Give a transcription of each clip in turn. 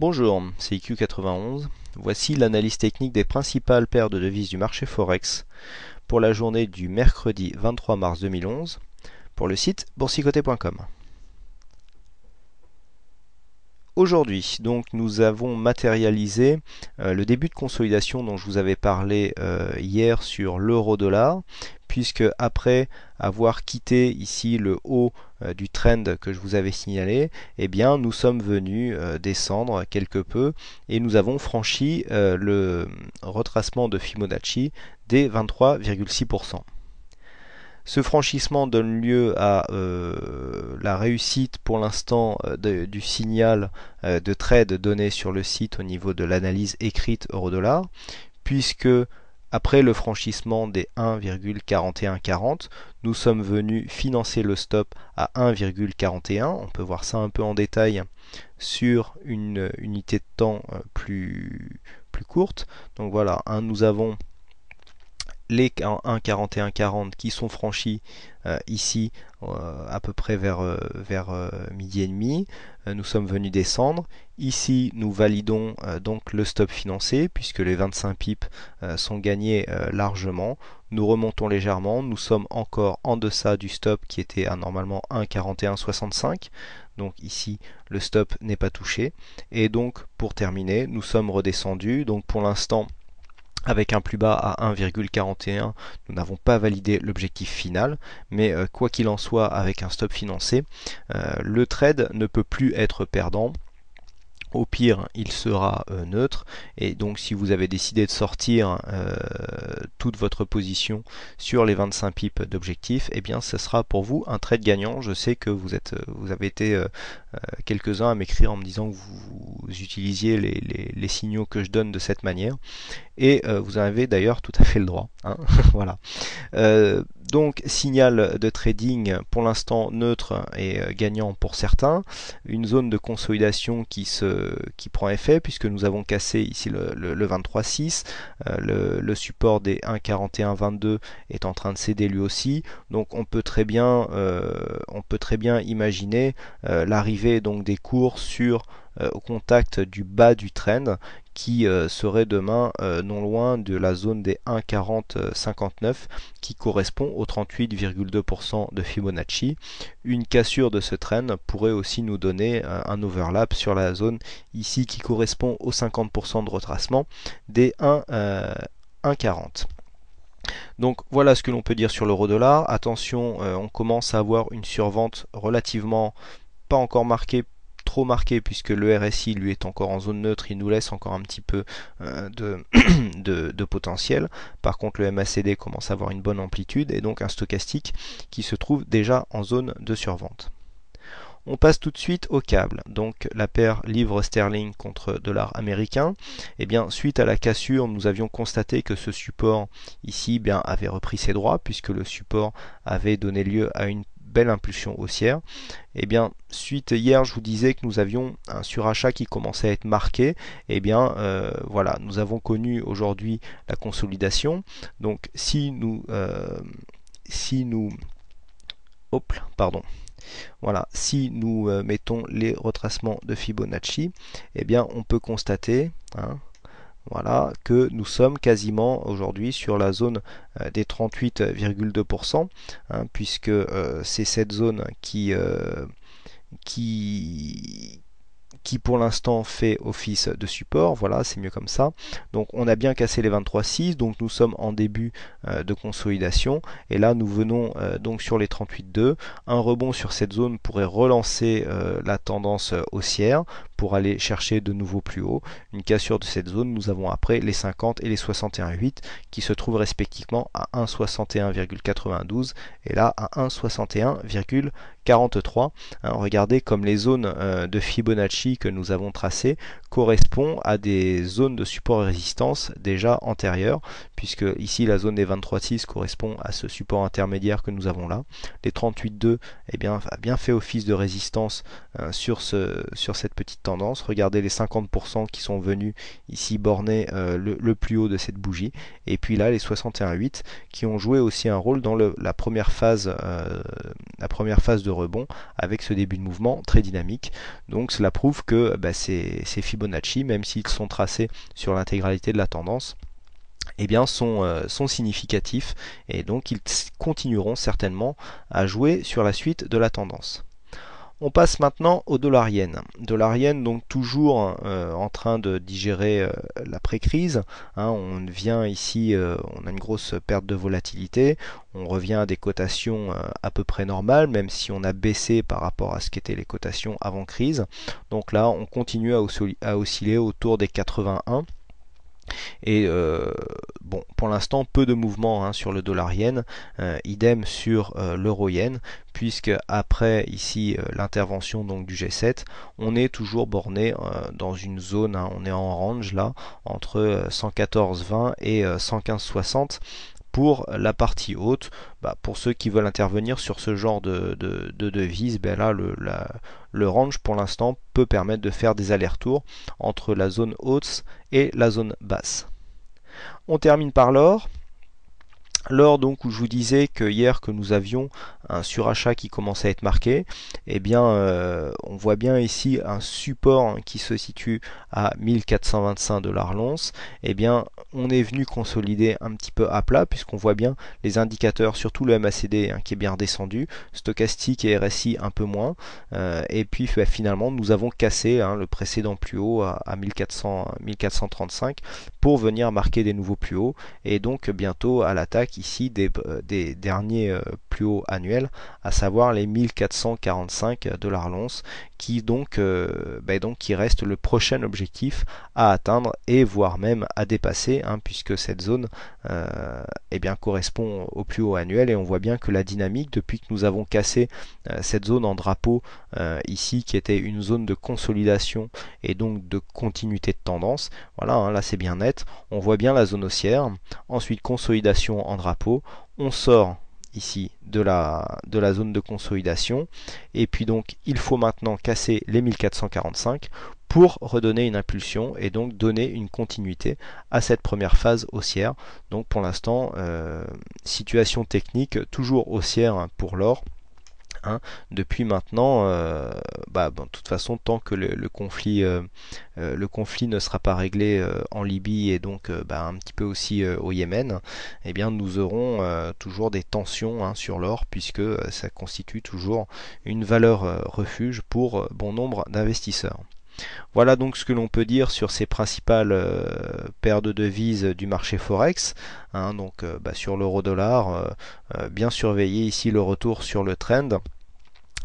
Bonjour, c'est IQ91. Voici l'analyse technique des principales paires de devises du marché Forex pour la journée du mercredi 23 mars 2011 pour le site boursicoté.com. Aujourd'hui, donc, nous avons matérialisé euh, le début de consolidation dont je vous avais parlé euh, hier sur l'euro-dollar, puisque après avoir quitté ici le haut euh, du trend que je vous avais signalé, eh bien nous sommes venus descendre quelque peu et nous avons franchi le retracement de Fibonacci des 23,6%. Ce franchissement donne lieu à euh, la réussite pour l'instant euh, du signal euh, de trade donné sur le site au niveau de l'analyse écrite euro-dollar, puisque après le franchissement des 1,4140, nous sommes venus financer le stop à 1,41. On peut voir ça un peu en détail sur une unité de temps plus, plus courte. Donc voilà, hein, nous avons les 1,41,40 qui sont franchis euh, ici euh, à peu près vers, euh, vers midi et demi. nous sommes venus descendre. Ici, nous validons donc le stop financé puisque les 25 pips sont gagnés largement. Nous remontons légèrement. Nous sommes encore en deçà du stop qui était à normalement 1,41,65. Donc ici, le stop n'est pas touché. Et donc, pour terminer, nous sommes redescendus. Donc pour l'instant, avec un plus bas à 1,41, nous n'avons pas validé l'objectif final, mais euh, quoi qu'il en soit, avec un stop financé, euh, le trade ne peut plus être perdant au pire il sera euh, neutre et donc si vous avez décidé de sortir euh, toute votre position sur les 25 pipes d'objectif et eh bien ce sera pour vous un trade gagnant je sais que vous êtes euh, vous avez été quelques-uns à m'écrire en me disant que vous, utilisiez les, signaux que je donne de cette manière et vous en avez d'ailleurs tout à fait le droit hein. voilà euh, donc signal de trading pour l'instant neutre et euh, gagnant pour certains, une zone de consolidation qui, se, qui prend effet puisque nous avons cassé ici le, 23.6, euh, le, support des 1.41.22 est en train de céder lui aussi, donc on peut très bien, on peut très bien imaginer l'arrivée donc des cours sur euh, au contact du bas du trend qui euh, serait demain euh, non loin de la zone des 1,4059 qui correspond aux 38,2% de Fibonacci. Une cassure de ce trend pourrait aussi nous donner un overlap sur la zone ici qui correspond au 50% de retracement des 1,40. Donc voilà ce que l'on peut dire sur l'euro dollar. Attention, on commence à avoir une survente relativement pas encore marquée trop marqué puisque le RSI lui est encore en zone neutre, il nous laisse encore un petit peu euh, de, de, potentiel. Par contre le MACD commence à avoir une bonne amplitude et donc un stochastique qui se trouve déjà en zone de survente. On passe tout de suite au câble. Donc la paire livre sterling contre dollar américain. Et eh bien suite à la cassure, nous avions constaté que ce support ici eh bien avait repris ses droits puisque le support avait donné lieu à une belle impulsion haussière. Eh bien, suite hier, je vous disais que nous avions un surachat qui commençait à être marqué. Eh bien, euh, voilà, nous avons connu aujourd'hui la consolidation. Donc, si nous, euh, si nous, hop, pardon, voilà, si nous euh, mettons les retracements de Fibonacci, eh bien, on peut constater. Hein, voilà, que nous sommes quasiment aujourd'hui sur la zone euh, des 38,2%, hein, puisque euh, c'est cette zone qui, euh, qui, qui pour l'instant fait office de support, voilà, c'est mieux comme ça. Donc on a bien cassé les 23,6, donc nous sommes en début de consolidation, et là nous venons donc sur les 38,2. Un rebond sur cette zone pourrait relancer la tendance haussière, aller chercher de nouveau plus haut. Une cassure de cette zone, nous avons après les 50 et les 61,8 qui se trouvent respectivement à 1,61,92 et là à 1,61,43. regardez comme les zones euh, de Fibonacci que nous avons tracées correspondent à des zones de support et résistance déjà antérieures, puisque ici la zone des 23,6 correspond à ce support intermédiaire que nous avons là. Les 38,2 et eh bien, a bien fait office de résistance euh, sur, ce, sur cette petite tendance Regardez les 50% qui sont venus ici borner euh, le, plus haut de cette bougie. Et puis là, les 61,8 qui ont joué aussi un rôle dans la, première phase, euh, la première phase de rebond avec ce début de mouvement très dynamique. Donc cela prouve que bah, ces, Fibonacci, même s'ils sont tracés sur l'intégralité de la tendance, eh bien, euh, sont, significatifs et donc ils continueront certainement à jouer sur la suite de la tendance. On passe maintenant au dollar yen. Dollar donc toujours euh, en train de digérer laprès euh, la pré-crise. Hein. on vient ici, euh, on a une grosse perte de volatilité. On revient à des cotations à peu près normales, même si on a baissé par rapport à ce qu'étaient les cotations avant crise. Donc là, on continue à, osciller autour des 81. Et pour l'instant, peu de mouvements hein, sur le dollar yen, euh, idem sur euh, l'euro yen, puisque après ici euh, l'intervention donc du G7, on est toujours borné dans une zone, hein, on est en range là, entre 114,20 et 115,60 pour la partie haute, bah, pour ceux qui veulent intervenir sur ce genre de, devises, devise, ben là, le range pour l'instant peut permettre de faire des allers-retours entre la zone haute et la zone basse. On termine par l'or. L'or, donc, où je vous disais que hier que nous avions un surachat qui commençait à être marqué, eh bien, euh, on voit bien ici un support qui se situe à 1425 dollars l'once. Eh bien, on est venu consolider un petit peu à plat, puisqu'on voit bien les indicateurs, surtout le MACD hein, qui est bien redescendu, stochastique et RSI un peu moins. Euh, et puis, bah, finalement, nous avons cassé hein, le précédent plus haut à, 1435 pour venir marquer des nouveaux plus hauts et donc bientôt à l'attaque ici des, euh, derniers euh, plus hauts annuels, à savoir les 1445 dollars l'once qui donc, euh, bah, donc qui reste le prochain objectif à atteindre et voire même à dépasser, hein, puisque cette zone euh, eh bien, correspond au plus haut annuel et on voit bien que la dynamique depuis que nous avons cassé euh, cette zone en drapeau ici qui était une zone de consolidation et donc de continuité de tendance, voilà hein, là c'est bien net, on voit bien la zone haussière, ensuite consolidation en drapeau, on sort ici de la, zone de consolidation. Et puis donc il faut maintenant casser les 1445 pour redonner une impulsion et donc donner une continuité à cette première phase haussière. Donc pour l'instant, euh, situation technique toujours haussière hein, pour l'or Hein. Depuis maintenant, euh, bah, de toute façon, tant que le, conflit, euh, euh, le conflit ne sera pas réglé en Libye et donc bah, un petit peu aussi au Yémen, eh bien, nous aurons toujours des tensions hein, sur l'or puisque ça constitue toujours une valeur refuge pour bon nombre d'investisseurs. Voilà donc ce que l'on peut dire sur ces principales paires de devises du marché forex. Hein, donc bah, sur l'euro dollar, bien surveiller ici le retour sur le trend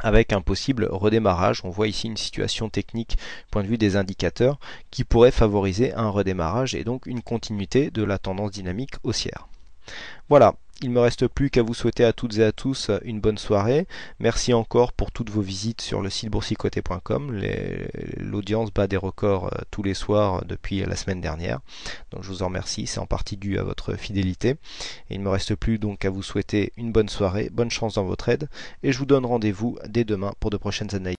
avec un possible redémarrage. On voit ici une situation technique point de vue des indicateurs qui pourrait favoriser un redémarrage et donc une continuité de la tendance dynamique haussière. Voilà, il me reste plus qu'à vous souhaiter à toutes et à tous une bonne soirée. Merci encore pour toutes vos visites sur le site boursicoté.com. L'audience bat des records euh, tous les soirs depuis la semaine dernière. Donc je vous en remercie, c'est en partie dû à votre fidélité. il me reste plus donc qu'à vous souhaiter une bonne soirée, bonne chance dans votre aide et je vous donne rendez-vous dès demain pour de prochaines analyses.